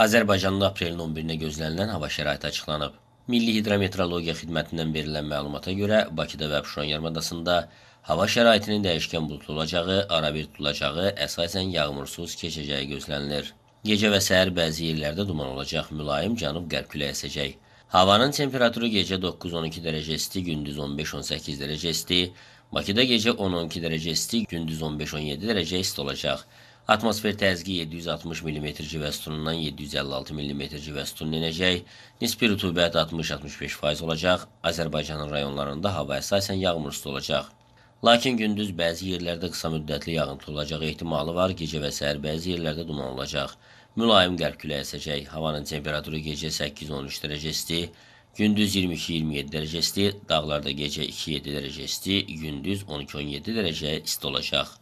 Azərbaycanda aprelin 11-nə gözlənilən hava şəraiti açıqlanıb. Milli Hidrometeorologiya Xidmətindən verilən məlumata görə Bakıda və Abşeron yarımadasında hava şəraitinin dəyişkən buludlu olacağı, arabir tutulacağı, əsasən yağmursuz keçəcəyi gözlənilir. Gecə və səhər bəzi yerlərdə duman olacaq, mülayim cənub-qərb küləyi əsəcək. Havanın temperaturu gecə 9-12 dərəcə isti, gündüz 15-18 dərəcə isti, Bakıda gecə 10-12 dərəcə isti, gündüz 15-17 dərəcə isti olacaq. Atmosfer təzyiqi 760 mm civə sütunundan 756 mm civə sütununa enəcək. Nisbi rütubət 60-65% olacaq. Azərbaycanın rayonlarında hava əsasən yağmursuz olacaq. Lakin gündüz bəzi yerlərdə qısa müddətli yağıntı olacağı ehtimalı var. Gecə və səhər bəzi yerlərdə duman olacaq. Mülayim qərb küləyi əsəcək. Havanın temperaturu gecə 8-13 dərəcə isti. Gündüz 22-27 dərəcə isti, dağlarda gecə 2-7 dərəcə isti, gündüz 12-17 dərəcə isti olacaq.